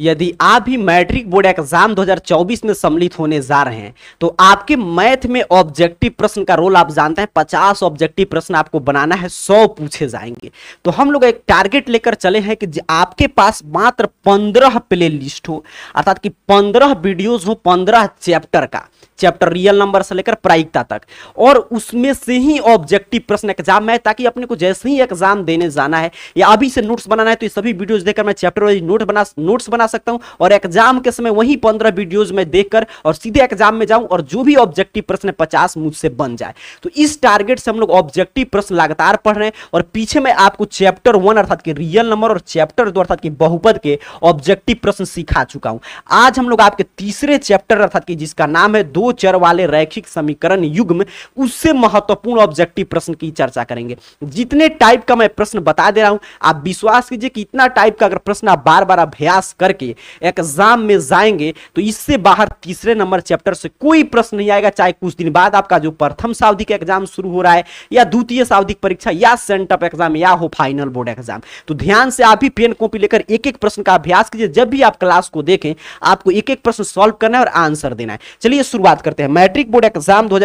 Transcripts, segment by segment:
यदि आप भी मैट्रिक बोर्ड एग्जाम 2024 में सम्मिलित होने जा रहे हैं तो आपके मैथ में ऑब्जेक्टिव प्रश्न का रोल आप जानते हैं 50 ऑब्जेक्टिव प्रश्न आपको बनाना है 100 पूछे जाएंगे तो हम लोग एक टारगेट लेकर चले हैं कि आपके पास मात्र 15 प्ले लिस्ट हो अर्थात कि 15 वीडियोज हो 15 चैप्टर का चैप्टर रियल नंबर से लेकर प्रायिकता तक और उसमें से ही ऑब्जेक्टिव प्रश्न एग्जाम है ताकि अपने को जैसे ही एग्जाम देने जाना है या अभी से नोट्स बनाना है तो सभी वीडियोज देखकर मैं चैप्टर वाइज नोट बना नोट्स बना सकता हूं और एग्जाम के समय वही पंद्रह वीडियोज में देखकर और सीधे एग्जाम में जाऊं और जो भी ऑब्जेक्टिव प्रश्न पचास मुझसे बन जाए तो इस टारगेट से हम लोग ऑब्जेक्टिव प्रश्न लगातार पढ़ रहे हैं और पीछे में आपको चैप्टर वन अर्थात के रियल नंबर और चैप्टर दो अर्थात की बहुपद के ऑब्जेक्टिव प्रश्न सिखा चुका हूं आज हम लोग आपके तीसरे चैप्टर अर्थात की जिसका नाम है दो चर वाले रैखिक समीकरण युग्म उससे महत्वपूर्ण ऑब्जेक्टिव प्रश्न की चर्चा करेंगे जितने टाइप का मैं प्रश्न बता दे रहा हूं आप विश्वास कीजिए कि इतना टाइप का अगर प्रश्न आप बार बार अभ्यास करके करके एग्जाम में जाएंगे तो इससे बाहर तीसरे नंबर चैप्टर से कोई प्रश्न नहीं आएगा चाहे कुछ दिन बाद आपका जो प्रथम सावधिक एग्जाम शुरू हो रहा है या द्वितीय सावधिक परीक्षा या सेंटअप एग्जाम या हो फाइनल बोर्ड एग्जाम तो ध्यान से आप भी पेन कॉपी लेकर एक एक प्रश्न का अभ्यास कीजिए जब भी आप क्लास को देखें आपको एक एक प्रश्न सॉल्व करना है और आंसर देना है चलिए शुरुआत करते हैं मैट्रिक बोर्ड एग्जाम दो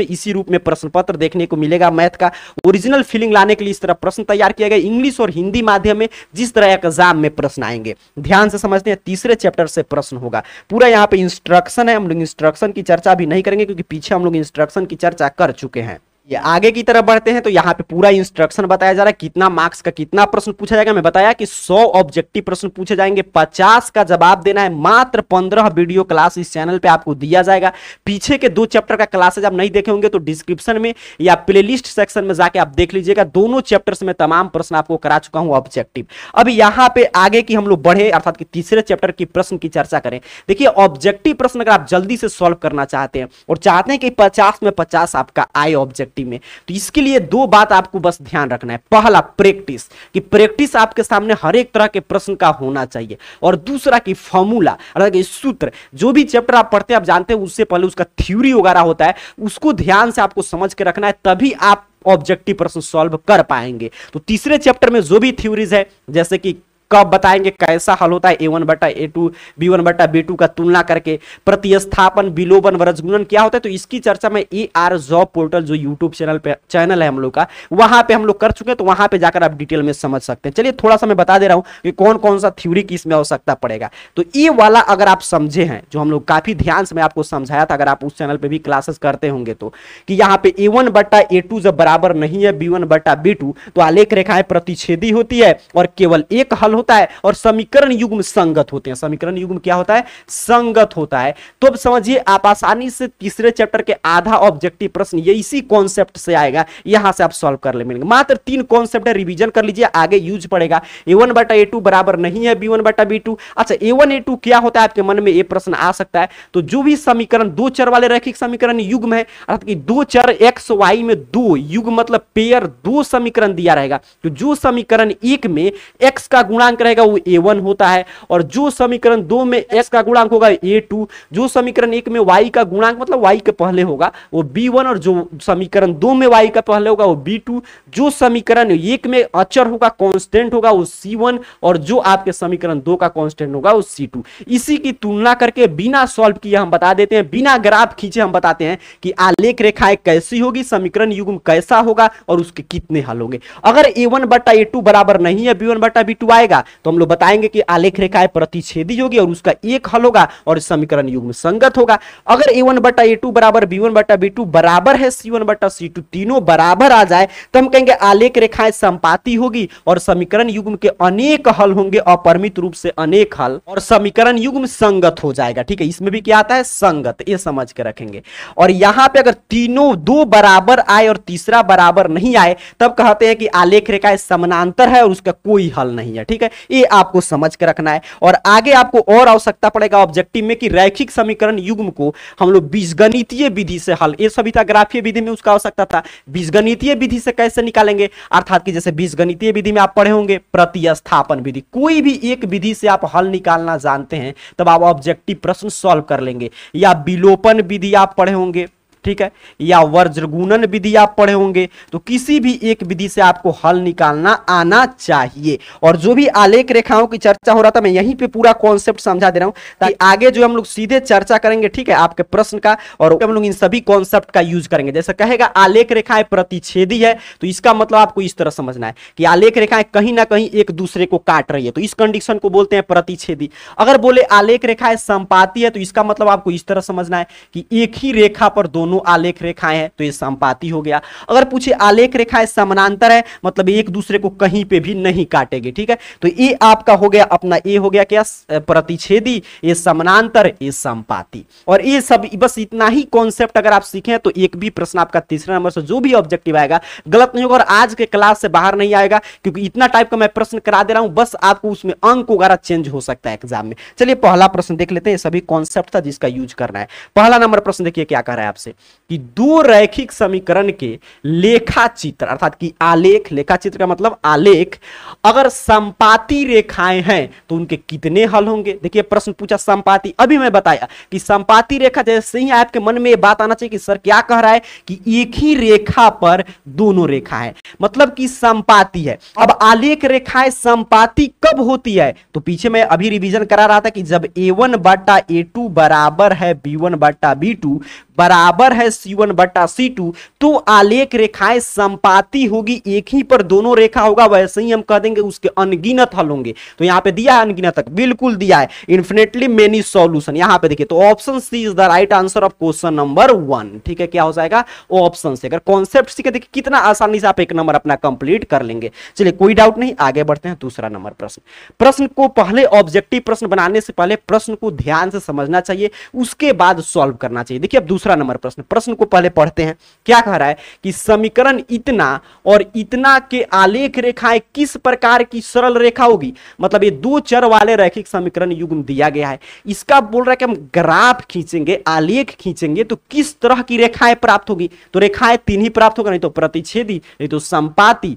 में इसी रूप में प्रश्न पत्र देखने को मिलेगा मैथ का ओरिजिनल फीलिंग लाने के लिए इस तरह प्रश्न तैयार किया गया इंग्लिश और हिंदी माध्यम में जिस तरह एग्जाम में प्रश्न आएंगे ध्यान से समझते हैं तीसरे चैप्टर से प्रश्न होगा पूरा यहाँ पे इंस्ट्रक्शन है हम लोग इंस्ट्रक्शन की चर्चा भी नहीं करेंगे क्योंकि पीछे हम लोग इंस्ट्रक्शन की चर्चा कर चुके हैं ये आगे की तरफ बढ़ते हैं तो यहाँ पे पूरा इंस्ट्रक्शन बताया जा रहा है कितना मार्क्स का कितना प्रश्न पूछा जाएगा मैं बताया कि 100 ऑब्जेक्टिव प्रश्न पूछे जाएंगे 50 का जवाब देना है मात्र 15 वीडियो क्लास इस चैनल पे आपको दिया जाएगा पीछे के दो चैप्टर का क्लासेज आप नहीं देखे होंगे तो डिस्क्रिप्शन में या प्ले सेक्शन में जाके आप देख लीजिएगा दोनों चैप्टर में तमाम प्रश्न आपको करा चुका हूँ ऑब्जेक्टिव अब यहाँ पे आगे की हम लोग बढ़े अर्थात की तीसरे चैप्टर की प्रश्न की चर्चा करें देखिए ऑब्जेक्टिव प्रश्न अगर आप जल्दी से सॉल्व करना चाहते हैं और चाहते हैं कि पचास में पचास आपका आए ऑब्जेक्ट एसएटी में तो इसके लिए दो बात आपको बस ध्यान रखना है पहला प्रैक्टिस कि प्रैक्टिस आपके सामने हर एक तरह के प्रश्न का होना चाहिए और दूसरा कि फॉर्मूला अर्थात सूत्र जो भी चैप्टर आप पढ़ते हैं आप जानते हैं उससे पहले उसका थ्योरी वगैरह होता है उसको ध्यान से आपको समझ के रखना है तभी आप ऑब्जेक्टिव प्रश्न सॉल्व कर पाएंगे तो तीसरे चैप्टर में जो भी थ्योरीज है जैसे कि कब बताएंगे कैसा हल होता है ए वन बटा ए टू बी वन बटा बी टू का तुलना करके प्रतिस्थापन विलोबन व क्या होता है तो इसकी चर्चा में ए आर जॉब पोर्टल जो यूट्यूब चैनल पे चैनल है हम लोग का वहां पे हम लोग कर चुके हैं तो वहां पे जाकर आप डिटेल में समझ सकते हैं चलिए थोड़ा सा मैं बता दे रहा हूँ कि कौन कौन सा थ्योरी की इसमें आवश्यकता पड़ेगा तो ये वाला अगर आप समझे हैं जो हम लोग काफी ध्यान से मैं आपको समझाया था अगर आप उस चैनल पर भी क्लासेस करते होंगे तो कि यहाँ पे ए वन बटा ए टू जब बराबर नहीं है बी वन बटा बी टू तो आलेख रेखाएं प्रतिच्छेदी होती है और केवल एक हल होता है और समीकरण युग्म संगत होते हैं समीकरण युग्म क्या होता है संगत होता है तो अब समझिए आप आसानी से तीसरे चैप्टर के आधा ऑब्जेक्टिव प्रश्न ये इसी कॉन्सेप्ट से आएगा यहां से आप सॉल्व कर ले मिलेंगे मात्र तीन कॉन्सेप्ट है रिविजन कर लीजिए आगे यूज पड़ेगा ए वन बटा ए टू बराबर नहीं है बी वन बटा बी टू अच्छा ए वन ए टू क्या होता है आपके मन में ये प्रश्न आ सकता है तो जो भी समीकरण दो चर वाले रैखिक समीकरण युग्म है अर्थात कि दो चर एक्स वाई में दो युग मतलब पेयर दो समीकरण दिया रहेगा तो जो समीकरण एक में एक्स का गुणा गुणांक रहेगा वो ए वन होता है और जो समीकरण दो में एक्स का गुणांक होगा ए टू जो समीकरण एक में वाई का गुणांक मतलब वाई के पहले होगा वो बी वन और जो समीकरण दो में वाई का पहले होगा वो बी टू जो समीकरण एक में अचर होगा कॉन्स्टेंट होगा वो सी वन और जो आपके समीकरण दो का कॉन्स्टेंट होगा वो सी टू इसी की तुलना करके बिना सॉल्व किए हम बता देते हैं बिना ग्राफ खींचे हम बताते हैं कि आलेख रेखाएं कैसी होगी समीकरण युग्म कैसा होगा और उसके कितने हल होंगे अगर ए वन बटा ए टू बराबर नहीं है बी वन बटा बी टू आएगा आएगा तो हम लोग बताएंगे कि आलेख रेखाएं प्रतिच्छेदी होगी और उसका एक हल होगा और समीकरण युग में संगत होगा अगर ए वन बटा ए टू बराबर बी वन बटा बी टू बराबर है सी वन बटा सी टू तीनों बराबर आ जाए तो हम कहेंगे आलेख रेखाएं संपाती होगी और समीकरण युग्म के अनेक हल होंगे अपरिमित रूप से अनेक हल और समीकरण युग्म संगत हो जाएगा ठीक है इसमें भी क्या आता है संगत ये समझ के रखेंगे और यहाँ पे अगर तीनों दो बराबर आए और तीसरा बराबर नहीं आए तब कहते हैं कि आलेख रेखाएं समानांतर है और उसका कोई हल नहीं है ठीक है ठीक है ये आपको समझ के रखना है और आगे आपको और आवश्यकता पड़ेगा ऑब्जेक्टिव में कि रैखिक समीकरण युग्म को हम लोग बीजगणितीय विधि से हल ये सभी था ग्राफीय विधि में उसका आवश्यकता था बीजगणितीय विधि से कैसे निकालेंगे अर्थात कि जैसे बीजगणितीय विधि में आप पढ़े होंगे प्रतिस्थापन विधि कोई भी एक विधि से आप हल निकालना जानते हैं तब आप ऑब्जेक्टिव प्रश्न सॉल्व कर लेंगे या विलोपन विधि आप पढ़े होंगे ठीक है या वर्जगुणन विधि आप पढ़े होंगे तो किसी भी एक विधि से आपको हल निकालना आना चाहिए और जो भी आलेख रेखाओं की चर्चा हो रहा था मैं यहीं पे पूरा कॉन्सेप्ट समझा दे रहा हूं ताकि आगे जो हम लोग सीधे चर्चा करेंगे ठीक है आपके प्रश्न का और हम लोग इन सभी कॉन्सेप्ट का यूज करेंगे जैसे कहेगा आलेख रेखाएं प्रतिच्छेदी है तो इसका मतलब आपको इस तरह समझना है कि आलेख रेखाएं कहीं ना कहीं एक दूसरे को काट रही है तो इस कंडीशन को बोलते हैं प्रतिच्छेदी अगर बोले आलेख रेखाएं संपाती है तो इसका मतलब आपको इस तरह समझना है कि एक ही रेखा पर दोनों दोनों आलेख रेखाएं हैं तो ये संपाति हो गया अगर पूछे आलेख रेखाएं समानांतर है मतलब एक दूसरे को कहीं पे भी नहीं काटेगी ठीक है तो ये आपका हो गया अपना ए हो गया क्या प्रतिच्छेदी ये समानांतर ये संपाति और ये सब बस इतना ही कॉन्सेप्ट अगर आप सीखें तो एक भी प्रश्न आपका तीसरे नंबर से जो भी ऑब्जेक्टिव आएगा गलत नहीं होगा और आज के क्लास से बाहर नहीं आएगा क्योंकि इतना टाइप का मैं प्रश्न करा दे रहा हूं बस आपको उसमें अंक वगैरह चेंज हो सकता है एग्जाम में चलिए पहला प्रश्न देख लेते हैं सभी कॉन्सेप्ट था जिसका यूज करना है पहला नंबर प्रश्न देखिए क्या कह रहा है आपसे कि दो रैखिक समीकरण के लेखा चित्र अर्थात कि आलेख लेखा चित्र का मतलब आलेख अगर संपाति रेखाएं हैं तो उनके कितने हल होंगे देखिए प्रश्न पूछा संपाति अभी मैं बताया कि संपाति रेखा जैसे ही आपके मन में ये बात आना चाहिए कि सर क्या कह रहा है कि एक ही रेखा पर दोनों रेखा है मतलब कि संपाति है अब आलेख रेखाएं संपाति कब होती है तो पीछे मैं अभी रिविजन करा रहा था कि जब ए वन बटा ए टू बराबर है बी वन बटा बी टू बराबर है सी वन बटा सी टू तो आलेख रेखाएं संपाति होगी एक ही पर दोनों रेखा होगा वैसे ही हम कह देंगे उसके अनगिनत हल होंगे तो यहाँ पे दिया है अनगिनत तक बिल्कुल दिया है इन्फिनेटली मेनी सॉल्यूशन यहाँ पे देखिए तो option C is the right answer of question number one ठीक है क्या हो जाएगा ऑप्शन से अगर कॉन्सेप्ट सीखे देखिए कितना आसानी से आप एक नंबर अपना कंप्लीट कर लेंगे चलिए कोई डाउट नहीं आगे बढ़ते हैं दूसरा नंबर प्रश्न प्रश्न को पहले ऑब्जेक्टिव प्रश्न बनाने से पहले प्रश्न को ध्यान से समझना चाहिए उसके बाद सॉल्व करना चाहिए देखिए अब दूसरा नंबर प्रश्न प्रश्न को पहले पढ़ते हैं क्या कह रहा है कि समीकरण इतना और इतना के आलेख रेखाएं किस प्रकार की सरल रेखा होगी मतलब ये दो चर वाले रैखिक समीकरण युग्म दिया गया है इसका बोल रहा है कि हम ग्राफ खींचेंगे आलेख खींचेंगे तो किस तरह की रेखाएं प्राप्त होगी तो रेखाएं तीन ही प्राप्त होगा नहीं तो प्रतिच्छेदी नहीं तो संपाति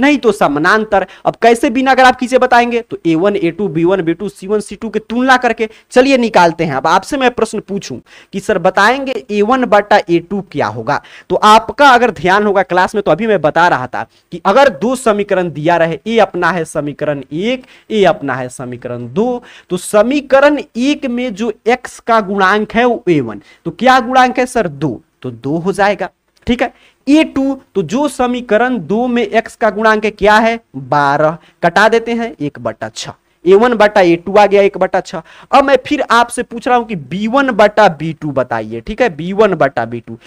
नहीं तो समानांतर अब कैसे बिना अगर आप किसे बताएंगे तो A one A two B one B two C one C two की तुलना करके चलिए निकालते हैं अब आपसे मैं प्रश्न पूछूं कि सर बताएंगे ए वन बटा ए टू क्या होगा तो आपका अगर ध्यान होगा क्लास में तो अभी मैं बता रहा था कि अगर दो समीकरण दिया रहे ए अपना है समीकरण एक ए अपना है समीकरण दो तो समीकरण एक में जो एक्स का गुणांक है वो ए वन तो क्या गुणांक है सर दो तो दो हो जाएगा ठीक है ए टू तो जो समीकरण दो में एक्स का गुणांक क्या है बारह कटा देते हैं एक बटा छ ए वन बटा ए टू आ गया एक बटा छ अब मैं फिर आपसे पूछ रहा हूं कि बी वन बटा बी टू बताइए ठीक है बी वन बटा बी टू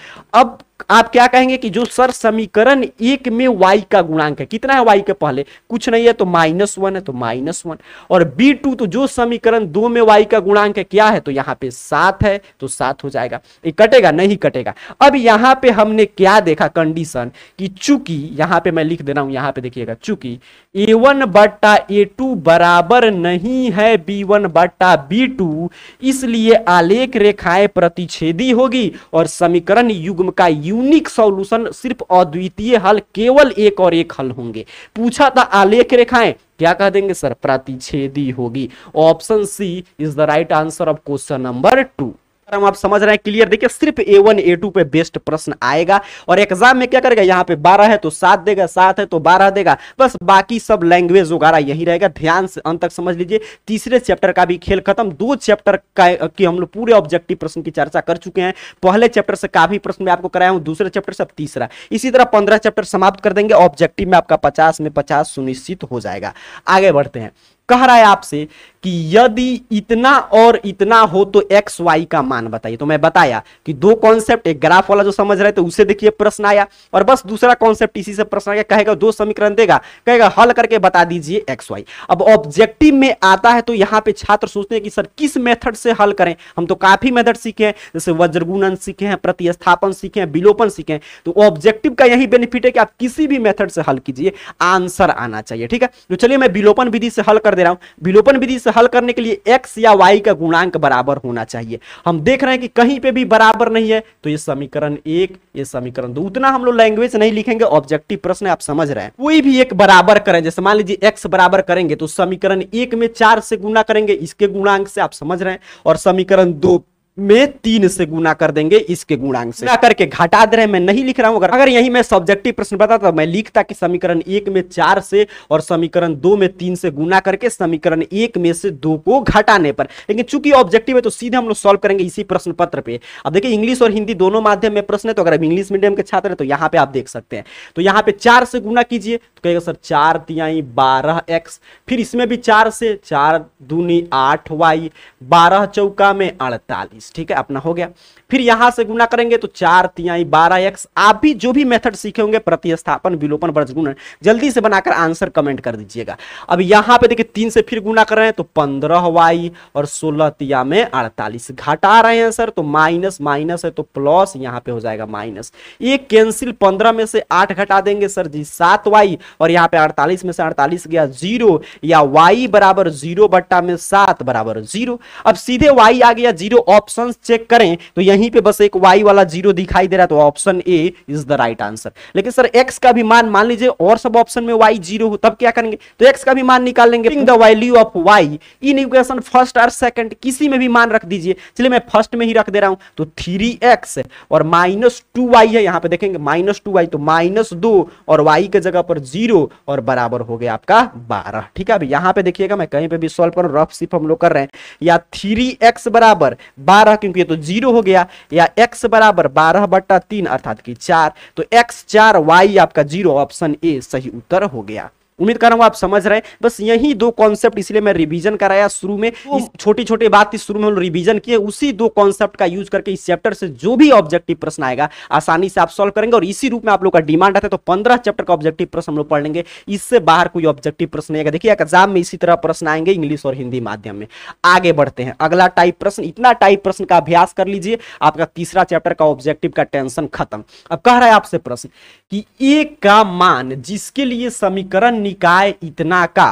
अब आप क्या कहेंगे कि जो सर समीकरण एक में y का गुणांक है कितना है y के पहले कुछ नहीं है तो माइनस वन है तो माइनस वन और b2 तो जो समीकरण दो में y का गुणांक है क्या है तो यहाँ पे सात है तो सात हो जाएगा ये कटेगा नहीं कटेगा अब यहाँ पे हमने क्या देखा कंडीशन कि चूंकि यहाँ पे मैं लिख दे रहा हूं यहाँ पे देखिएगा चूंकि ए वन बट्टा ए टू बराबर नहीं है बी वन बट्टा बी टू इसलिए आलेख रेखाएं प्रतिच्छेदी होगी और समीकरण युग्म का युग यूनिक सॉल्यूशन सिर्फ अद्वितीय हल केवल एक और एक हल होंगे पूछा था आलेख रेखाएं क्या कह देंगे सर प्रतिच्छेदी होगी option C is the right answer of question number two रहा हूं आप समझ रहे हैं क्लियर देखिए सिर्फ ए वन ए टू पे बेस्ट प्रश्न आएगा और एग्जाम में क्या करेगा यहाँ पे बारह है तो सात देगा सात है तो बारह देगा बस बाकी सब लैंग्वेज वगैरह यही रहेगा ध्यान से अंत तक समझ लीजिए तीसरे चैप्टर का भी खेल खत्म दो चैप्टर का की हम लोग पूरे ऑब्जेक्टिव प्रश्न की चर्चा कर चुके हैं पहले चैप्टर से काफी प्रश्न मैं आपको कराया हूँ दूसरे चैप्टर से तीसरा इसी तरह पंद्रह चैप्टर समाप्त कर देंगे ऑब्जेक्टिव में आपका पचास में पचास सुनिश्चित हो जाएगा आगे बढ़ते हैं कह रहा है आपसे कि यदि इतना और इतना हो तो एक्स वाई का मान बताइए तो मैं बताया कि दो कॉन्सेप्ट एक ग्राफ वाला जो समझ रहे थे उसे देखिए प्रश्न आया और बस दूसरा कॉन्सेप्ट इसी से प्रश्न आया कहेगा दो समीकरण देगा कहेगा हल करके बता दीजिए एक्स वाई अब ऑब्जेक्टिव में आता है तो यहाँ पे छात्र सोचते हैं कि सर किस मेथड से हल करें हम तो काफी मेथड सीखे हैं जैसे वज्रगुणन सीखे हैं प्रतिस्थापन सीखे हैं विलोपन सीखे हैं तो ऑब्जेक्टिव का यही बेनिफिट है कि आप किसी भी मेथड से हल कीजिए आंसर आना चाहिए ठीक है तो चलिए मैं विलोपन विधि से हल कर दे रहा हूँ विलोपन विधि से हल करने के लिए एक्स या वाई का गुणांक बराबर होना चाहिए हम देख रहे हैं कि कहीं पे भी बराबर नहीं है तो ये समीकरण एक ये समीकरण दो उतना हम लोग लैंग्वेज नहीं लिखेंगे ऑब्जेक्टिव प्रश्न आप समझ रहे हैं कोई भी एक बराबर करें जैसे मान लीजिए एक्स बराबर करेंगे तो समीकरण एक में चार से गुणा करेंगे इसके गुणांक से आप समझ रहे हैं और समीकरण दो में तीन से गुना कर देंगे इसके गुणांक से करके घटा दे रहे मैं नहीं लिख रहा हूं अगर अगर यही मैं सब्जेक्टिव प्रश्न बताता मैं लिखता कि समीकरण एक में चार से और समीकरण दो में तीन से गुना करके समीकरण एक में से दो को घटाने पर लेकिन चूंकि ऑब्जेक्टिव है तो सीधे हम लोग सॉल्व करेंगे इसी प्रश्न पत्र पे अब देखिए इंग्लिश और हिंदी दोनों माध्यम में प्रश्न है तो अगर आप इंग्लिश मीडियम के छात्र है तो यहाँ पे आप देख सकते हैं तो यहाँ पे चार से गुना कीजिए तो कहेगा सर चार तियाई बारह एक्स फिर इसमें भी चार से चार दूनी आठ वाई बारह चौका में अड़तालीस बीस ठीक है अपना हो गया फिर यहां से गुना करेंगे तो चार तियाई बारह एक्स आप भी जो भी मेथड सीखे होंगे प्रतिस्थापन विलोपन वर्जगुणन जल्दी से बनाकर आंसर कमेंट कर दीजिएगा अब यहां पे देखिए तीन से फिर गुना कर रहे हैं तो पंद्रह वाई और सोलह तिया में अड़तालीस घटा रहे हैं सर तो माइनस माइनस है तो प्लस यहाँ पे हो जाएगा माइनस ये कैंसिल पंद्रह में से आठ घटा देंगे सर जी सात वाई और यहाँ पे अड़तालीस में से अड़तालीस गया जीरो या वाई बराबर जीरो बट्टा में सात बराबर जीरो अब सीधे वाई आ गया जीरो ऑप्शन ऑप्शन चेक करें तो यहीं पे बस एक वाई वाला जीरो दिखाई दे रहा है तो option A is the right answer लेकिन सर एक्स का भी मान मान लीजिए और सब ऑप्शन में वाई जीरो हो तब क्या करेंगे तो एक्स का भी मान निकाल लेंगे value of Y in equation first और सेकंड किसी में भी मान रख दीजिए चलिए मैं फर्स्ट में ही रख दे रहा हूं तो थ्री एक्स और माइनस टू वाई है यहां पे देखेंगे माइनस टू वाई तो माइनस दो और वाई के जगह पर जीरो और बराबर हो गया आपका बारह ठीक है अब यहां पे देखिएगा मैं कहीं पे भी सॉल्व कर रफ सिर्फ हम लोग कर रहे हैं या थ्री एक्स बराबर बारह बारह क्योंकि ये तो जीरो हो गया या एक्स बराबर बारह बट्टा तीन अर्थात की चार तो एक्स चार वाई आपका जीरो ऑप्शन ए सही उत्तर हो गया उम्मीद कर रहा हूँ आप समझ रहे हैं बस यही दो कॉन्सेप्ट इसलिए मैं रिवीजन कराया शुरू में इस छोटी छोटी बात थी शुरू में रिवीजन किए उसी दो कॉन्सेप्ट का यूज करके इस चैप्टर से जो भी ऑब्जेक्टिव प्रश्न आएगा आसानी से आप सॉल्व करेंगे और इसी रूप में आप लोग का डिमांड आता है तो पंद्रह चैप्टर का ऑब्जेक्टिव प्रश्न हम लोग पढ़ लेंगे इससे बाहर कोई ऑब्जेक्टिव प्रश्न आएगा देखिए एग्जाम में इसी तरह प्रश्न आएंगे इंग्लिश और हिंदी माध्यम में आगे बढ़ते हैं अगला टाइप प्रश्न इतना टाइप प्रश्न का अभ्यास कर लीजिए आपका तीसरा चैप्टर का ऑब्जेक्टिव का टेंशन खत्म अब कह रहा है आपसे प्रश्न कि ए का मान जिसके लिए समीकरण निकाय इतना का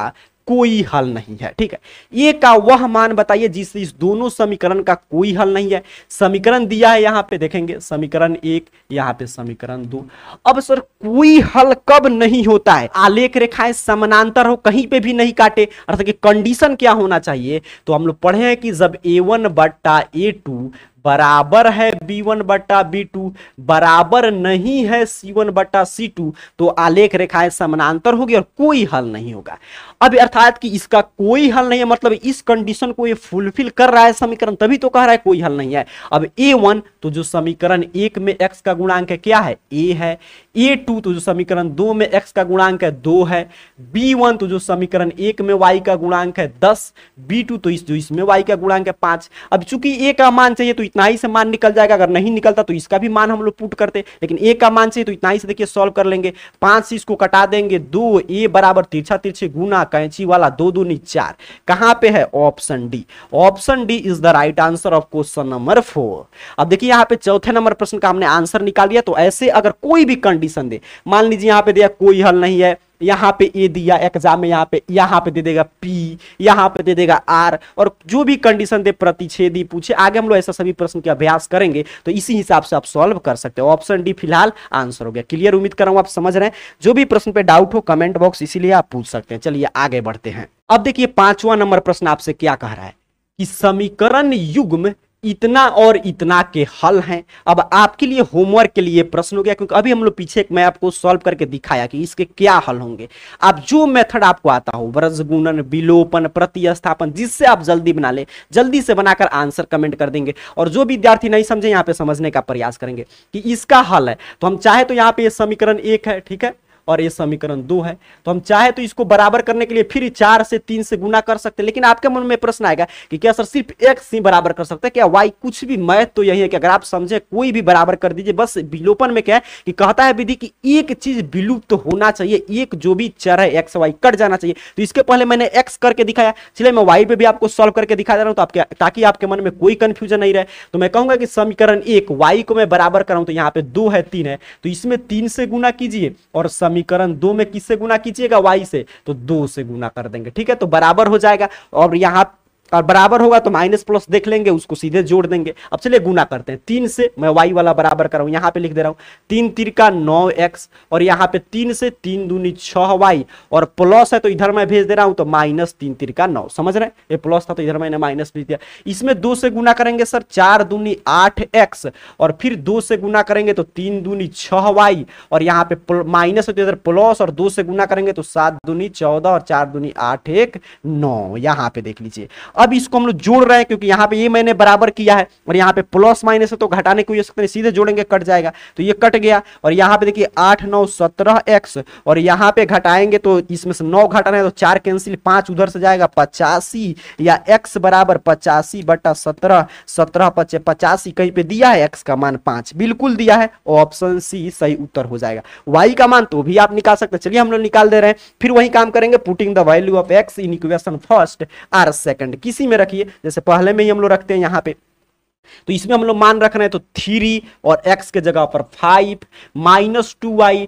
कोई हल नहीं है ठीक है ये का वह मान बताइए जिससे इस दोनों समीकरण का कोई हल नहीं है समीकरण दिया है यहाँ पे देखेंगे समीकरण एक यहाँ पे समीकरण दो अब सर कोई हल कब नहीं होता है आलेख रेखाएं समानांतर हो कहीं पे भी नहीं काटे अर्थात कि कंडीशन क्या होना चाहिए तो हम लोग पढ़े हैं कि जब ए वन बट्टा ए टू बराबर है बी वन बट्टा बी टू बराबर नहीं है सी वन बट्टा सी टू तो आलेख रेखाएं समानांतर होगी और कोई हल नहीं होगा अब अर्थात कि इसका कोई हल नहीं है मतलब इस कंडीशन को ये फुलफिल कर रहा है समीकरण तभी तो कह रहा है कोई हल नहीं है अब ए वन तो जो समीकरण एक में एक्स का गुणांक है क्या है ए है ए टू तो जो समीकरण दो में एक्स का गुणांक है दो है बी वन तो जो समीकरण एक में वाई का गुणांक है दस बी टू तो इस जो इसमें वाई का गुणांक है पांच अब चूंकि ए का मान चाहिए तो इतना ही से मान निकल जाएगा अगर नहीं निकलता तो इसका भी मान हम लोग पुट करते लेकिन ए का मान से तो इतना ही से देखिए सॉल्व कर लेंगे पांच से इसको कटा देंगे दो ए बराबर तिरछा तिरछे गुना कैंची वाला दो दूनी चार कहां पे है option D option D is the right answer of question number four अब देखिए यहाँ पे चौथे नंबर प्रश्न का हमने आंसर निकाल लिया तो ऐसे अगर कोई भी कंडीशन दे मान लीजिए यहाँ पे दिया कोई हल नहीं है यहाँ पे ए दिया एग्जाम में यहाँ पे यहाँ पे दे देगा पी यहाँ पे दे देगा आर और जो भी कंडीशन दे प्रतिदी पूछे आगे हम लोग ऐसा सभी प्रश्न के अभ्यास करेंगे तो इसी हिसाब से आप सॉल्व कर सकते हो ऑप्शन डी फिलहाल आंसर हो गया क्लियर उम्मीद कर रहा हूँ आप समझ रहे हैं जो भी प्रश्न पे डाउट हो कमेंट बॉक्स इसीलिए आप पूछ सकते हैं चलिए आगे बढ़ते हैं अब देखिए पांचवा नंबर प्रश्न आपसे क्या कह रहा है कि समीकरण युग्म इतना और इतना के हल हैं अब आपके लिए होमवर्क के लिए प्रश्न हो गया क्योंकि अभी हम लोग पीछे मैं आपको सॉल्व करके दिखाया कि इसके क्या हल होंगे अब जो मेथड आपको आता हो व्रज विलोपन प्रतिस्थापन जिससे आप जल्दी बना ले जल्दी से बनाकर आंसर कमेंट कर देंगे और जो विद्यार्थी नहीं समझे यहाँ पे समझने का प्रयास करेंगे कि इसका हल है तो हम चाहे तो यहाँ पे समीकरण एक है ठीक है और ये समीकरण दो है तो हम चाहे तो इसको बराबर करने के लिए फिर चार से तीन से गुना कर सकते हैं लेकिन आपके मन में प्रश्न आएगा कि क्या सर सिर्फ एक से बराबर कर सकते हैं क्या वाई कुछ भी मैथ तो यही है कि अगर आप समझे कोई भी बराबर कर दीजिए बस विलोपन में क्या है कि कहता है विधि की एक चीज विलुप्त तो होना चाहिए एक जो भी चर है एक्स वाई कट जाना चाहिए तो इसके पहले मैंने एक्स करके दिखाया चलिए मैं वाई पे भी आपको सॉल्व करके दिखा दे रहा हूँ तो आपके ताकि आपके मन में कोई कंफ्यूजन नहीं रहे तो मैं कहूंगा कि समीकरण एक वाई को मैं बराबर कराऊं तो यहाँ पे दो है तीन है तो इसमें तीन से गुना कीजिए और समीकरण समीकरण दो में किससे गुना कीजिएगा वाई से तो दो से गुना कर देंगे ठीक है तो बराबर हो जाएगा और यहाँ और बराबर होगा तो माइनस प्लस देख लेंगे उसको सीधे जोड़ देंगे अब चलिए गुना करते हैं तीन से मैं वाई वाला बराबर कर रहा हूँ यहाँ पे लिख दे रहा हूँ तीन तिरका का नौ एक्स और यहाँ पे तीन से तीन दूनी छह वाई और प्लस है तो इधर मैं भेज दे रहा हूँ तो माइनस तीन तिरका का नौ समझ रहे हैं ये प्लस था तो इधर मैंने माइनस भेज दिया इसमें दो से गुना करेंगे सर चार दूनी आठ एक्स और फिर दो से गुना करेंगे तो तीन दूनी छह वाई और यहाँ पे माइनस है तो इधर प्लस और दो से गुना करेंगे तो सात दूनी चौदह और चार दूनी आठ एक नौ यहाँ पे देख लीजिए अब इसको हम लोग जोड़ रहे हैं क्योंकि यहाँ पे ये मैंने बराबर किया है और यहाँ पे प्लस माइनस है तो घटाने को ये सकते हैं सीधे जोड़ेंगे कट जाएगा तो ये कट गया और यहाँ पे देखिए आठ नौ सत्रह एक्स और यहाँ पे घटाएंगे तो इसमें से नौ घटाना है तो चार कैंसिल पांच उधर से जाएगा पचासी या एक्स बराबर पचासी बटा सत्रह सत्रह पचे पचासी कहीं पे दिया है एक्स का मान पांच बिल्कुल दिया है ऑप्शन सी सही उत्तर हो जाएगा वाई का मान तो भी आप निकाल सकते हैं चलिए हम लोग निकाल दे रहे हैं फिर वही काम करेंगे putting the value of X in equation first or second किसी में रखिए जैसे पहले में ही हम लोग रखते हैं यहाँ पे तो इसमें हम लोग मान रख रहे हैं तो थ्री और एक्स के जगह पर five minus two Y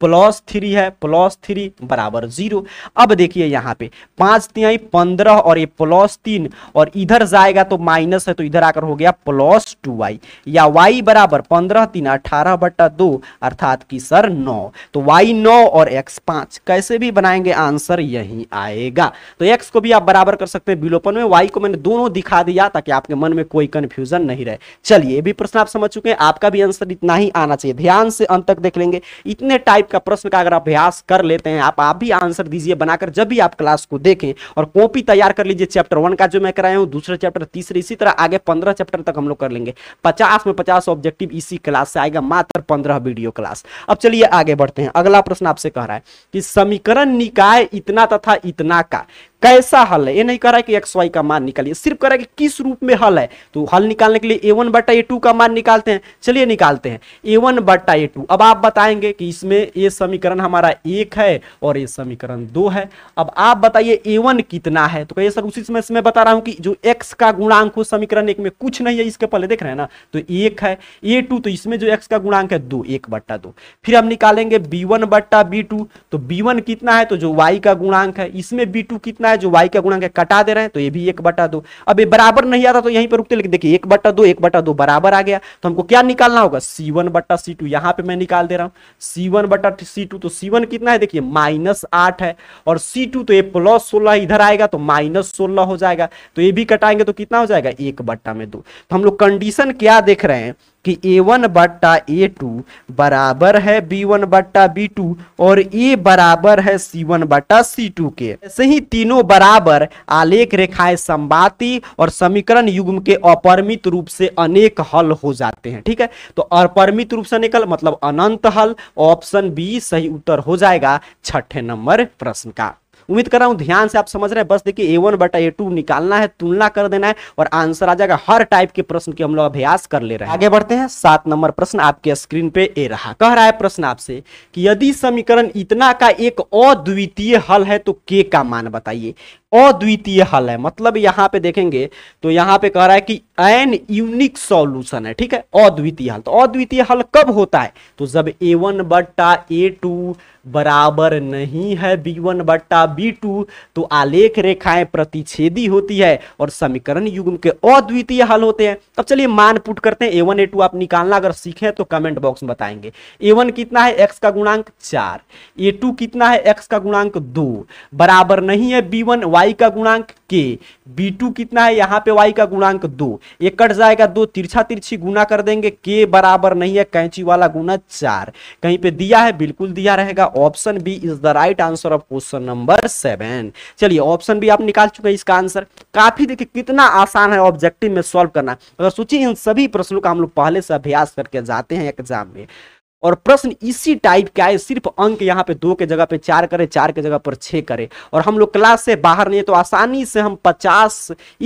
plus three है प्लस थ्री बराबर जीरो अब देखिए यहाँ पे पांच तिहाई पंद्रह और ये प्लस तीन और इधर जाएगा तो माइनस है तो इधर आकर हो गया प्लस टू वाई या वाई बराबर पंद्रह तीन अठारह बट्टा दो अर्थात कि सर नौ तो वाई नौ और एक्स पांच कैसे भी बनाएंगे आंसर यही आएगा तो एक्स को भी आप बराबर कर सकते हैं विलोपन में वाई को मैंने दोनों दिखा दिया ताकि आपके मन में कोई कंफ्यूजन नहीं रहे चलिए भी प्रश्न आप समझ चुके हैं आपका भी आंसर इतना ही आना चाहिए ध्यान से अंत तक देख लेंगे इतने टाइप टाइप का प्रश्न का अगर अभ्यास कर लेते हैं आप आप भी आंसर दीजिए बनाकर जब भी आप क्लास को देखें और कॉपी तैयार कर लीजिए चैप्टर वन का जो मैं कराया हूँ दूसरा चैप्टर तीसरे इसी तरह आगे पंद्रह चैप्टर तक हम लोग कर लेंगे पचास में पचास ऑब्जेक्टिव इसी क्लास से आएगा मात्र पंद्रह वीडियो क्लास अब चलिए आगे बढ़ते हैं अगला प्रश्न आपसे कह रहा है कि समीकरण निकाय इतना तथा इतना का कैसा हल है ये नहीं कह रहा है कि एक्स वाई का मान निकालिए सिर्फ कह रहा है कि किस रूप में हल है तो हल निकालने के लिए ए वन बटा ए टू का मान निकालते हैं चलिए निकालते हैं ए वन बटा ए टू अब आप बताएंगे कि इसमें ये समीकरण हमारा एक है और ये समीकरण दो है अब आप बताइए ए वन कितना है तो कहिए सर उसी समय मैं बता रहा हूँ कि जो एक्स का गुणांक हो समीकरण एक में कुछ नहीं है इसके पहले देख रहे हैं ना तो एक है ए टू तो इसमें जो एक्स का गुणांक है दो एक बट्टा दो फिर हम निकालेंगे बी वन बट्टा बी टू तो बी वन कितना है तो जो वाई का गुणांक है इसमें बी टू कितना कितना है जो वाई का गुणांक कटा दे रहे हैं तो ये भी एक बटा दो अब ये बराबर नहीं आता तो यहीं पर रुकते लेकिन देखिए एक बटा दो एक बटा दो बराबर आ गया तो हमको क्या निकालना होगा सी वन बटा सी टू यहाँ पे मैं निकाल दे रहा हूँ सी वन बटा सी टू तो सी वन कितना है देखिए माइनस आठ है और सी टू तो ये प्लस सोलह इधर आएगा तो माइनस सोलह हो जाएगा तो ये भी कटाएंगे तो कितना हो जाएगा एक बट्टा में दो तो हम लोग कंडीशन क्या देख रहे हैं कि ए वन बट्टा ए टू बराबर है बी वन बट्टा बी टू और ए बराबर है सी वन बट्टा सी टू के ऐसे ही तीनों बराबर आलेख रेखाएं संवाती और समीकरण युग्म के अपरिमित रूप से अनेक हल हो जाते हैं ठीक है तो अपरिमित रूप से निकल मतलब अनंत हल ऑप्शन बी सही उत्तर हो जाएगा छठे नंबर प्रश्न का उम्मीद कर रहा हूं ध्यान से आप समझ रहे हैं बस देखिए ए वन बटा ए टू निकालना है तुलना कर देना है और आंसर आ जाएगा हर टाइप के प्रश्न की हम लोग अभ्यास कर ले रहे हैं आगे बढ़ते हैं सात नंबर प्रश्न आपके स्क्रीन पे ए रहा कह रहा है प्रश्न आपसे कि यदि समीकरण इतना का एक अद्वितीय हल है तो के का मान बताइए अद्वितीय हल है मतलब यहां पे देखेंगे तो यहां पे कह रहा है कि एन यूनिक सॉल्यूशन है ठीक है अद्वितीय हल तो अद्वितीय हल कब होता है तो जब ए वन बट्टा ए टू बराबर नहीं है बी वन बट्टा बी टू तो आलेख रेखाएं प्रतिच्छेदी होती है और समीकरण युग्म के अद्वितीय हल होते हैं अब चलिए मान पुट करते हैं ए वन ए टू आप निकालना अगर सीखें तो कमेंट बॉक्स में बताएंगे ए वन कितना है एक्स का गुणांक चार ए टू कितना है एक्स का गुणांक दो बराबर नहीं है बी वन वाई वाई का गुणांक के बी टू कितना है यहाँ पे वाई का गुणांक दो ये कट जाएगा दो तिरछा तिरछी गुना कर देंगे के बराबर नहीं है कैंची वाला गुना चार कहीं पे दिया है बिल्कुल दिया रहेगा option B is the right answer of question number seven चलिए ऑप्शन बी आप निकाल चुके हैं इसका आंसर काफी देखिए कितना आसान है ऑब्जेक्टिव में सॉल्व करना अगर सोचिए इन सभी प्रश्नों का हम लोग पहले से अभ्यास करके जाते हैं एग्जाम में और प्रश्न इसी टाइप का है सिर्फ अंक यहाँ पे दो के जगह पे चार करे चार के जगह पर छः करे और हम लोग क्लास से बाहर नहीं तो आसानी से हम पचास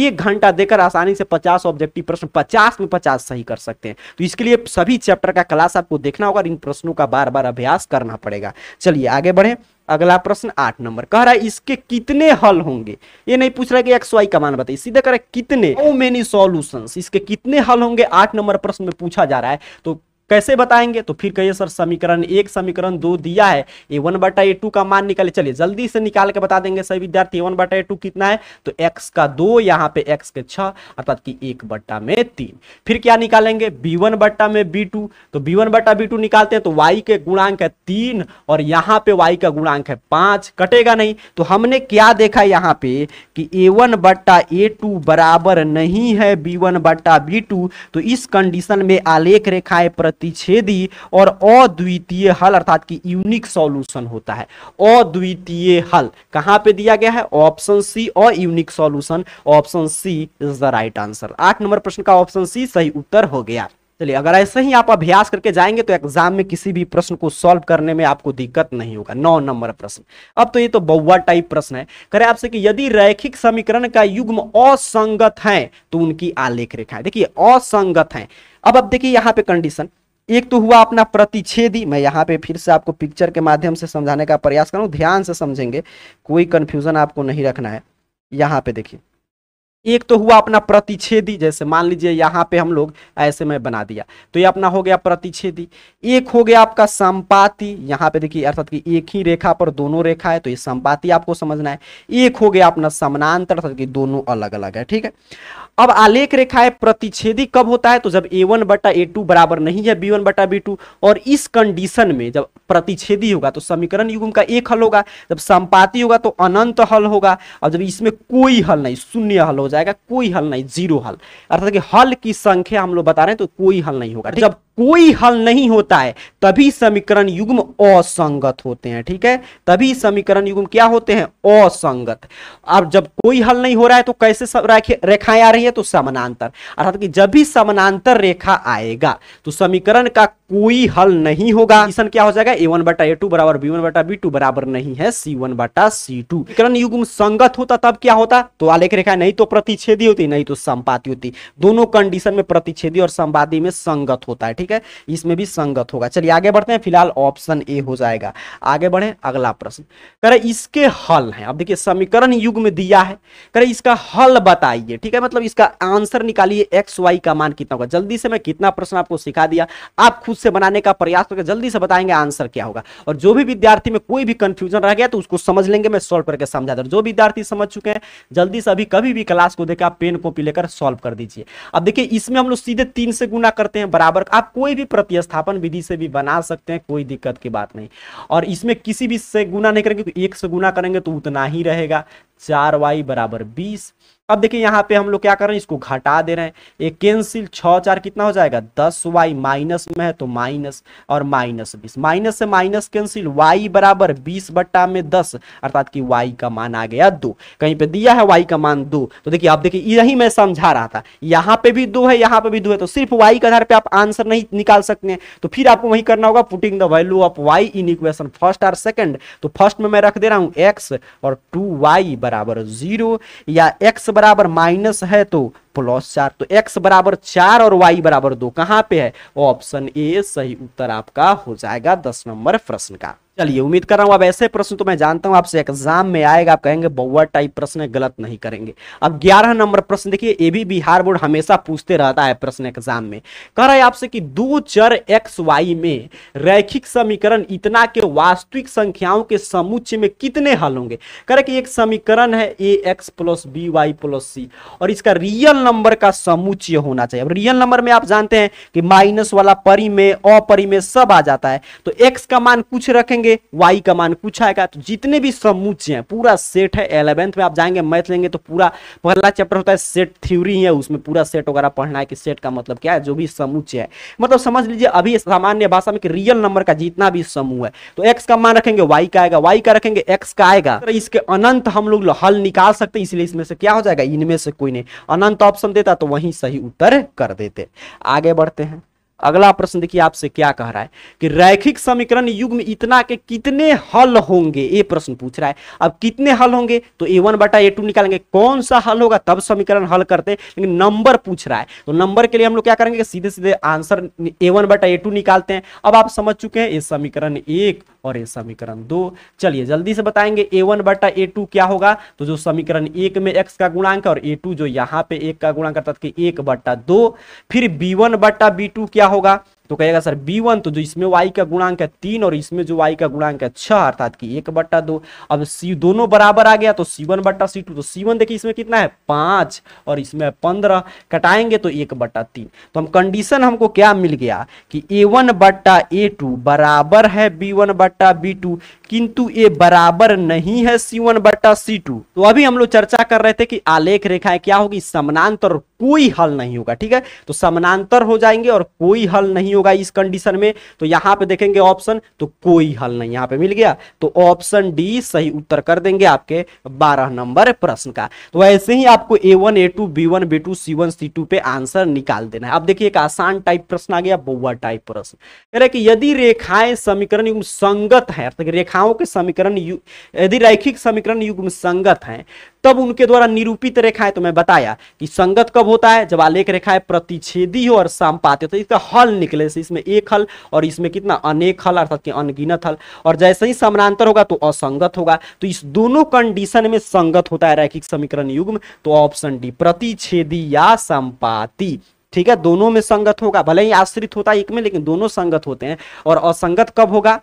एक घंटा देकर आसानी से पचास ऑब्जेक्टिव प्रश्न पचास में पचास सही कर सकते हैं तो इसके लिए सभी चैप्टर का क्लास आपको देखना होगा इन प्रश्नों का बार बार अभ्यास करना पड़ेगा चलिए आगे बढ़े अगला प्रश्न आठ नंबर कह रहा है इसके कितने हल होंगे ये नहीं पूछ रहा है कि एक्स वाई का मान बताइए सीधे कह रहा है कितने हाउ मेनी सॉल्यूशंस इसके कितने हल होंगे आठ नंबर प्रश्न में पूछा जा रहा है तो कैसे बताएंगे तो फिर कहिए सर समीकरण एक समीकरण दो दिया है ए वन बटा ए टू का मान निकाले चलिए जल्दी से निकाल के बता देंगे सभी विद्यार्थी ए वन बटा ए टू कितना है तो एक्स का दो यहाँ पे एक्स के छह अर्थात की एक बट्टा में तीन फिर क्या निकालेंगे बी वन बट्टा में बी टू तो बी वन बट्टा बी टू निकालते हैं तो वाई के गुणांक है तीन और यहाँ पे वाई का गुणांक है पांच कटेगा नहीं तो हमने क्या देखा यहाँ पे कि ए वन बट्टा ए टू बराबर नहीं है बी वन बट्टा बी टू तो इस कंडीशन में आलेख रेखाएं प्रति प्रतिच्छेदी और अद्वितीय हल अर्थात कि यूनिक सॉल्यूशन होता है अद्वितीय हल कहां पे दिया गया है ऑप्शन सी और unique solution option C is the right answer आठ नंबर प्रश्न का ऑप्शन सी सही उत्तर हो गया चलिए अगर ऐसे ही आप अभ्यास करके जाएंगे तो एग्जाम में किसी भी प्रश्न को सॉल्व करने में आपको दिक्कत नहीं होगा नौ नंबर प्रश्न अब तो ये तो बउआ टाइप प्रश्न है करें आपसे कि यदि रैखिक समीकरण का युग्म असंगत है तो उनकी आलेख रेखाएं देखिए असंगत है अब अब देखिए यहाँ पे कंडीशन एक तो हुआ अपना प्रतिच्छेदी मैं यहाँ पे फिर से आपको पिक्चर के माध्यम से समझाने का प्रयास करूँ ध्यान से समझेंगे कोई कन्फ्यूजन आपको नहीं रखना है यहाँ पे देखिए एक तो हुआ अपना प्रतिच्छेदी जैसे मान लीजिए यहाँ पे हम लोग ऐसे में बना दिया तो ये अपना हो गया प्रतिच्छेदी एक हो गया आपका संपाति यहाँ पे देखिए अर्थात कि एक ही रेखा पर दोनों रेखा है तो ये संपाति आपको समझना है एक हो गया अपना समानांतर अर्थात कि दोनों अलग अलग है ठीक है अब आलेख रेखा है प्रतिच्छेदी कब होता है तो जब ए वन बटा ए टू बराबर नहीं है बी वन बटा बी टू और इस कंडीशन में जब प्रतिच्छेदी होगा तो समीकरण युग्म का एक हल होगा जब संपाति होगा तो अनंत हल होगा और जब इसमें कोई हल नहीं शून्य हल हो जाएगा कोई हल नहीं जीरो हल अर्थात कि हल की संख्या हम लोग बता रहे हैं तो कोई हल नहीं होगा जब कोई हल नहीं होता है तभी समीकरण युग्म असंगत होते हैं ठीक है तभी समीकरण युग्म क्या होते हैं असंगत अब जब कोई हल नहीं हो रहा है तो कैसे रेखाएं आ रही है तो समानांतर अर्थात कि जब भी समानांतर रेखा आएगा तो समीकरण का कोई हल नहीं होगा इसन क्या हो जाएगा ए वन बटा ए टू बराबर बी वन बटा बी टू बराबर नहीं है सी वन बटा सी टू समीकरण युग्म संगत होता तब क्या होता तो आलेख रेखा नहीं तो प्रतिच्छेदी होती नहीं तो संपाती होती दोनों कंडीशन में प्रतिच्छेदी और संवादी में संगत होता है ठीक है इसमें भी संगत होगा चलिए आगे बढ़ते हैं फिलहाल ऑप्शन ए हो जाएगा आगे बढ़े अगला प्रश्न करे इसके हल है अब देखिए समीकरण युग में दिया है करे इसका हल बताइए ठीक है मतलब इसका आंसर निकालिए एक्स वाई का मान कितना होगा जल्दी से मैं कितना प्रश्न आपको सिखा दिया आप खुद से बनाने का प्रयास करके जल्दी से बताएंगे आंसर क्या होगा और जो भी विद्यार्थी में कोई भी कंफ्यूजन रह गया तो उसको समझ लेंगे मैं सोल्व करके समझा दे जो विद्यार्थी समझ चुके हैं जल्दी से अभी कभी भी क्लास को देखकर आप पेन कॉपी लेकर सोल्व कर दीजिए अब देखिए इसमें हम लोग सीधे तीन से गुना करते हैं बराबर आप कोई भी प्रतिस्थापन विधि से भी बना सकते हैं कोई दिक्कत की बात नहीं और इसमें किसी भी से गुना नहीं करेंगे तो एक से गुना करेंगे तो उतना ही रहेगा चार वाई बराबर बीस अब देखिए यहाँ पे हम लोग क्या कर रहे हैं इसको घटा दे रहे हैं एक कैंसिल छः चार कितना हो जाएगा दस वाई माइनस में है तो माइनस और माइनस बीस माइनस से माइनस कैंसिल वाई बराबर बीस बट्टा में दस अर्थात कि वाई का मान आ गया दो कहीं पे दिया है वाई का मान दो तो देखिए आप देखिए यही मैं समझा रहा था यहाँ पे भी दो है यहाँ पे भी दो है तो सिर्फ वाई के आधार पर आप आंसर नहीं निकाल सकते तो फिर आपको वही करना होगा putting the value of Y in equation first और सेकेंड तो फर्स्ट में मैं रख दे रहा हूँ एक्स और टू वाई बराबर जीरो या एक्स बराबर माइनस है तो प्लस चार तो एक्स बराबर चार और वाई बराबर दो कहाँ पे है ऑप्शन ए सही उत्तर आपका हो जाएगा दस नंबर प्रश्न का चलिए उम्मीद कर रहा हूं अब ऐसे प्रश्न तो मैं जानता हूं आपसे एग्जाम में आएगा आप कहेंगे बउआ टाइप प्रश्न गलत नहीं करेंगे अब 11 नंबर प्रश्न देखिए ये भी बिहार बोर्ड हमेशा पूछते रहता है प्रश्न एग्जाम में कह रहा है आपसे कि दो चर एक्स वाई में रैखिक समीकरण इतना के वास्तविक संख्याओं के समुच्चय में कितने हल होंगे कह रहे कि एक समीकरण है A X plus B Y plus C और इसका रियल नंबर का समुच्चय होना चाहिए अब रियल नंबर में आप जानते हैं कि माइनस वाला परी में अपरी में सब आ जाता है तो एक्स का मान कुछ रखेंगे वाई का मान कुछ आएगा तो जितने भी समुच्चय हैं पूरा सेट है एलेवेंथ में आप जाएंगे मैथ लेंगे तो पूरा पहला चैप्टर होता है सेट थ्योरी है उसमें पूरा सेट वगैरह पढ़ना है कि सेट का मतलब क्या है जो भी समुच्चय है मतलब समझ लीजिए अभी सामान्य भाषा में रियल नंबर का जितना भी समूह है तो एक्स का मान रखेंगे वाई का आएगा वाई का रखेंगे एक्स का आएगा इसके अनंत हम लोग हल निकाल सकते हैं इसलिए इसमें से क्या हो जाएगा इनमें से कोई नहीं अनंत ऑप्शन देता तो वही सही उत्तर कर देते आगे बढ़ते हैं अगला प्रश्न देखिए आपसे क्या कह रहा है कि रैखिक समीकरण युग में इतना के कितने हल होंगे ये प्रश्न पूछ रहा है अब कितने हल होंगे तो ए वन बटा ए टू निकालेंगे कौन सा हल होगा तब समीकरण हल करते लेकिन नंबर पूछ रहा है तो नंबर के लिए हम लोग क्या करेंगे सीधे सीधे आंसर ए वन बटा ए टू निकालते हैं अब आप समझ चुके हैं ये समीकरण एक और ये समीकरण दो चलिए जल्दी से बताएंगे ए वन बटा ए टू क्या होगा तो जो समीकरण एक में एक्स का गुणांक और ए टू जो यहाँ पे एक का गुणांक अर्थात कि एक बट्टा दो फिर बी वन बट्टा बी टू क्या होगा तो कहेगा सर बी वन तो जो इसमें वाई का गुणांक है तीन और इसमें जो वाई का गुणांक है छह अर्थात की एक बट्टा दो अब सी दोनों बराबर आ गया तो सी वन बट्टा सी टू तो सी वन देखिए इसमें कितना है पांच और इसमें पंद्रह कटाएंगे तो एक बट्टा तीन तो हम कंडीशन हमको क्या मिल गया कि ए वन बट्टा ए टू बराबर है बी वन बट्टा बी टू किंतु ये बराबर नहीं है सी वन बटा सी टू तो अभी हम लोग चर्चा कर रहे थे कि आलेख रेखाएं क्या होगी समानांतर कोई हल नहीं होगा ठीक है तो समानांतर हो जाएंगे और कोई हल नहीं होगा इस कंडीशन में तो यहां पे देखेंगे ऑप्शन तो कोई हल नहीं यहां पे मिल गया तो ऑप्शन डी सही उत्तर कर देंगे आपके बारह नंबर प्रश्न का तो ऐसे ही आपको A one A two B one B two C one C two पे आंसर निकाल देना है अब देखिए एक आसान टाइप प्रश्न आ गया बउआ टाइप प्रश्न कह रहे कि यदि रेखाएं समीकरण संगत है रेखा रेखाओं के समीकरण यदि रैखिक समीकरण युग में संगत हैं तब उनके द्वारा निरूपित रेखाएं तो मैं बताया कि संगत कब होता है जब आलेख रेखाएं प्रतिच्छेदी हो और सामपात्य तो इसका हल निकले से इसमें एक हल और इसमें कितना अनेक हल अर्थात कि अनगिनत हल और जैसे ही समानांतर होगा तो असंगत होगा तो इस दोनों कंडीशन में संगत होता है रैखिक समीकरण युग्म तो ऑप्शन डी प्रतिच्छेदी या संपाती ठीक है दोनों में संगत होगा भले ही आश्रित होता है एक में लेकिन दोनों संगत होते हैं और असंगत कब होगा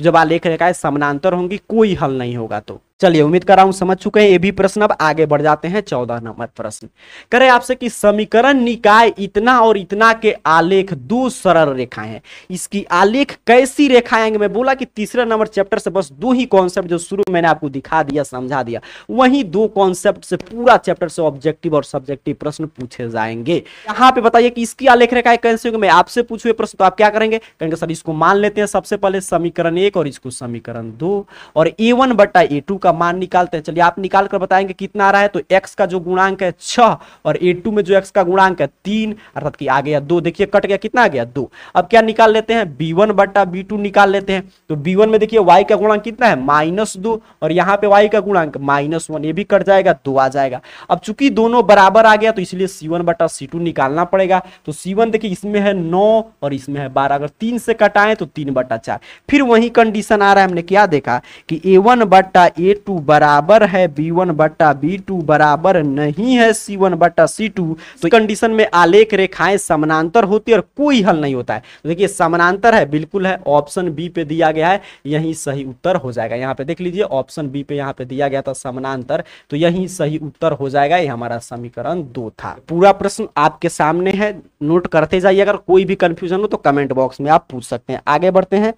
तो जब आलेख रेखाएं समानांतर होंगी कोई हल नहीं होगा तो चलिए उम्मीद कर रहा हूं समझ चुके हैं ये भी प्रश्न अब आगे बढ़ जाते हैं चौदह नंबर प्रश्न करे आपसे कि समीकरण निकाय इतना और इतना के आलेख दो सरल रेखाएं हैं इसकी आलेख कैसी रेखाएं आएंगे मैं बोला कि तीसरे नंबर चैप्टर से बस दो ही कॉन्सेप्ट जो शुरू मैंने आपको दिखा दिया समझा दिया वही दो कॉन्सेप्ट से पूरा चैप्टर से ऑब्जेक्टिव और सब्जेक्टिव प्रश्न पूछे जाएंगे यहाँ पे बताइए कि इसकी आलेख रेखाएं कैसे होंगे मैं आपसे पूछू प्रश्न तो आप क्या करेंगे कहेंगे सर इसको मान लेते हैं सबसे पहले समीकरण एक और इसको समीकरण दो और ए वन बट्टा ए टू का का मान निकालते हैं चलिए आप निकाल कर बताएंगे कितना आ रहा है तो एक्स का जो गुणांक है छह और ए में जो एक्स का गुणांक है तीन अर्थात की आ गया दो देखिए कट गया कितना आ गया दो अब क्या निकाल लेते हैं बी वन बट्टा बी टू निकाल लेते हैं तो बी वन में देखिए वाई का गुणांक कितना है माइनस दो और यहाँ पे वाई का गुणांक माइनस वन ये भी कट जाएगा दो आ जाएगा अब चूंकि दोनों बराबर आ गया तो इसलिए सी वन बटा सी टू निकालना पड़ेगा तो सी वन देखिए इसमें है नौ और इसमें है बारह अगर तीन से कटाएं तो तीन बटा चार फिर वही कंडीशन आ रहा है हमने क्या देखा कि ए वन बट्टा ए टू बराबर है बी वन बट्टा बी टू बराबर नहीं है सी वन बट्टा सी टू तो कंडीशन में आलेख रेखाएं समानांतर होती है और कोई हल नहीं होता है तो देखिए समानांतर है बिल्कुल है ऑप्शन बी पे दिया गया है यही सही उत्तर हो जाएगा यहाँ पे देख लीजिए ऑप्शन बी पे यहाँ पे दिया गया था समानांतर तो यही सही उत्तर हो जाएगा ये हमारा समीकरण दो था पूरा प्रश्न आपके सामने है नोट करते जाइए अगर कोई भी कंफ्यूजन हो तो कमेंट बॉक्स में आप पूछ सकते हैं आगे बढ़ते हैं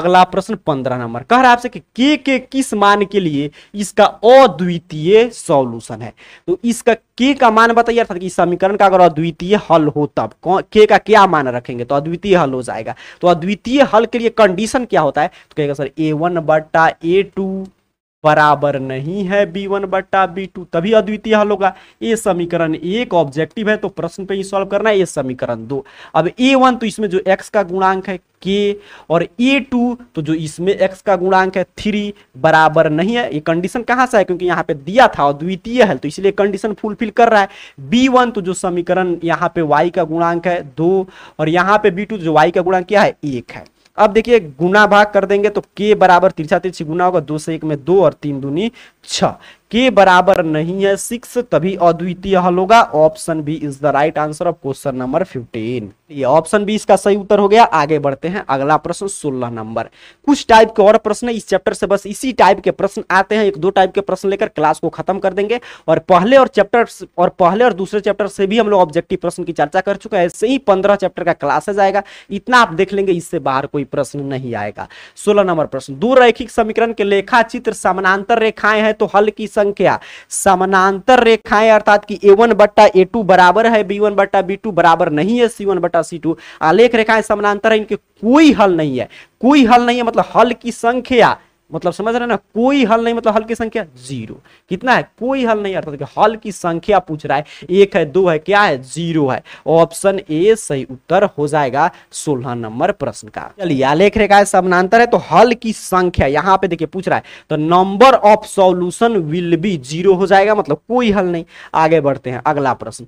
अगला प्रश्न पंद्रह नंबर कह रहा है आपसे कि के, के किस मान के लिए लिए इसका अद्वितीय सॉल्यूशन है तो इसका के का मान बताइए अर्थात इस समीकरण का अगर अद्वितीय हल हो तब के का क्या मान रखेंगे तो अद्वितीय हल हो जाएगा तो अद्वितीय हल के लिए कंडीशन क्या होता है तो कहेगा सर ए वन बट्टा ए टू बराबर नहीं है बी वन बट्टा बी टू तभी अद्वितीय हल होगा ये समीकरण एक ऑब्जेक्टिव है तो प्रश्न पे ही सॉल्व करना है ये समीकरण दो अब ए वन तो इसमें जो एक्स का गुणांक है के और ए टू तो जो इसमें एक्स का गुणांक है थ्री बराबर नहीं है ये कंडीशन कहाँ से है क्योंकि यहाँ पे दिया था अद्वितीय है तो इसलिए कंडीशन फुलफिल कर रहा है बी वन तो जो समीकरण यहाँ पे वाई का गुणांक है दो और यहाँ पे बी टू जो वाई का गुणांक क्या है एक है अब देखिए गुना भाग कर देंगे तो के बराबर तिरछा तिरछी गुना होगा दो से एक में दो और तीन दूनी छह के बराबर नहीं है सिक्स तभी अद्वितीय हल होगा option B is the right answer of question number fifteen ये ऑप्शन बी इसका सही उत्तर हो गया आगे बढ़ते हैं अगला प्रश्न सोलह नंबर कुछ टाइप के और प्रश्न इस चैप्टर से बस इसी टाइप के प्रश्न आते हैं एक दो टाइप के प्रश्न लेकर क्लास को खत्म कर देंगे और पहले और चैप्टर और पहले और दूसरे चैप्टर से भी हम लोग ऑब्जेक्टिव प्रश्न की चर्चा कर चुके हैं ऐसे ही पंद्रह चैप्टर का क्लासेज आएगा इतना आप देख लेंगे इससे बाहर कोई प्रश्न नहीं आएगा सोलह नंबर प्रश्न दो रैखिक समीकरण के लेखा चित्र समानांतर रेखाएं हैं तो हल की संख्या समानांतर रेखाएं अर्थात कि ए वन बट्टा ए टू बराबर है बी वन बट्टा बी टू बराबर नहीं है सी वन बट्टा सी टू आलेख रेखाएं समानांतर है इनके कोई हल नहीं है कोई हल नहीं है मतलब हल की संख्या मतलब समझ रहे ना कोई हल नहीं मतलब हल की संख्या जीरो कितना है कोई हल नहीं अर्थात हल की संख्या पूछ रहा है एक है दो है क्या है जीरो है ऑप्शन ए सही उत्तर हो जाएगा सोलह नंबर प्रश्न का चलिए लेख रेखा है समानांतर है तो हल की संख्या यहाँ पे देखिए पूछ रहा है तो number of solution will be zero हो जाएगा मतलब कोई हल नहीं आगे बढ़ते हैं अगला प्रश्न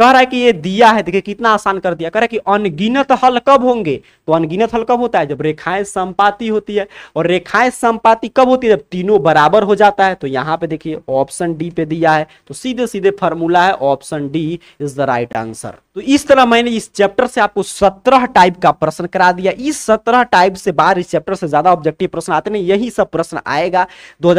कह रहा है कि ये दिया है देखिए कितना आसान कर दिया कह रहा है कि अनगिनत हल कब होंगे तो अनगिनत हल कब होता है जब रेखाएं संपाति होती है और रेखाएं संपाति कब होती है जब तीनों बराबर हो जाता है तो यहाँ पे देखिए ऑप्शन डी पे दिया है तो सीधे सीधे फॉर्मूला है option D is the right answer तो इस तरह मैंने इस चैप्टर से आपको सत्रह टाइप का प्रश्न करा दिया इस सत्रह टाइप से बाहर इस चैप्टर से ज्यादा ऑब्जेक्टिव प्रश्न आते नहीं यही सब प्रश्न आएगा दो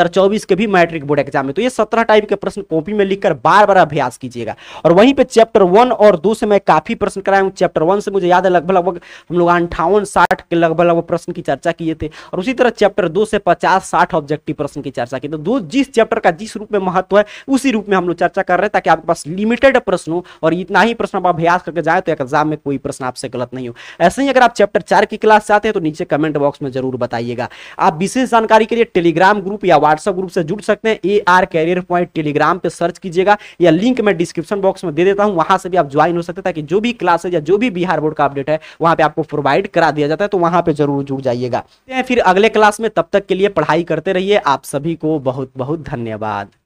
के भी मैट्रिक बोर्ड एग्जाम में तो ये सत्रह टाइप के प्रश्न कॉपी में लिखकर बार बार अभ्यास कीजिएगा और वहीं पर चैप्टर वन और दो से मैं काफी प्रश्न कराया हूँ चैप्टर वन से मुझे याद है लगभग लगभग हम लोग अंठावन साठ के लगभग लगभग प्रश्न की चर्चा किए थे और उसी तरह चैप्टर दो से पचास साठ ऑब्जेक्टिव प्रश्न की चर्चा की तो दो जिस चैप्टर का जिस रूप में महत्व है उसी रूप में हम लोग चर्चा कर रहे हैं ताकि आपके पास लिमिटेड प्रश्न हो और इतना ही प्रश्न आप अभ्यास करके जाए तो एग्जाम में कोई प्रश्न आपसे गलत नहीं हो ऐसे ही अगर आप चैप्टर चार की क्लास चाहते हैं तो नीचे कमेंट बॉक्स में जरूर बताइएगा आप विशेष जानकारी के लिए टेलीग्राम ग्रुप या व्हाट्सएप ग्रुप से जुड़ सकते हैं A R career point Telegram पर सर्च कीजिएगा या लिंक मैं डिस्क्रिप्शन बॉक्स में दे देता हूँ वहां से भी आप ज्वाइन हो सकते ताकि जो भी क्लासेज या जो भी बिहार बोर्ड का अपडेट है वहां पे आपको प्रोवाइड करा दिया जाता है तो वहां पे जरूर जुड़ जाइएगा तो फिर अगले क्लास में तब तक के लिए पढ़ाई करते रहिए आप सभी को बहुत बहुत धन्यवाद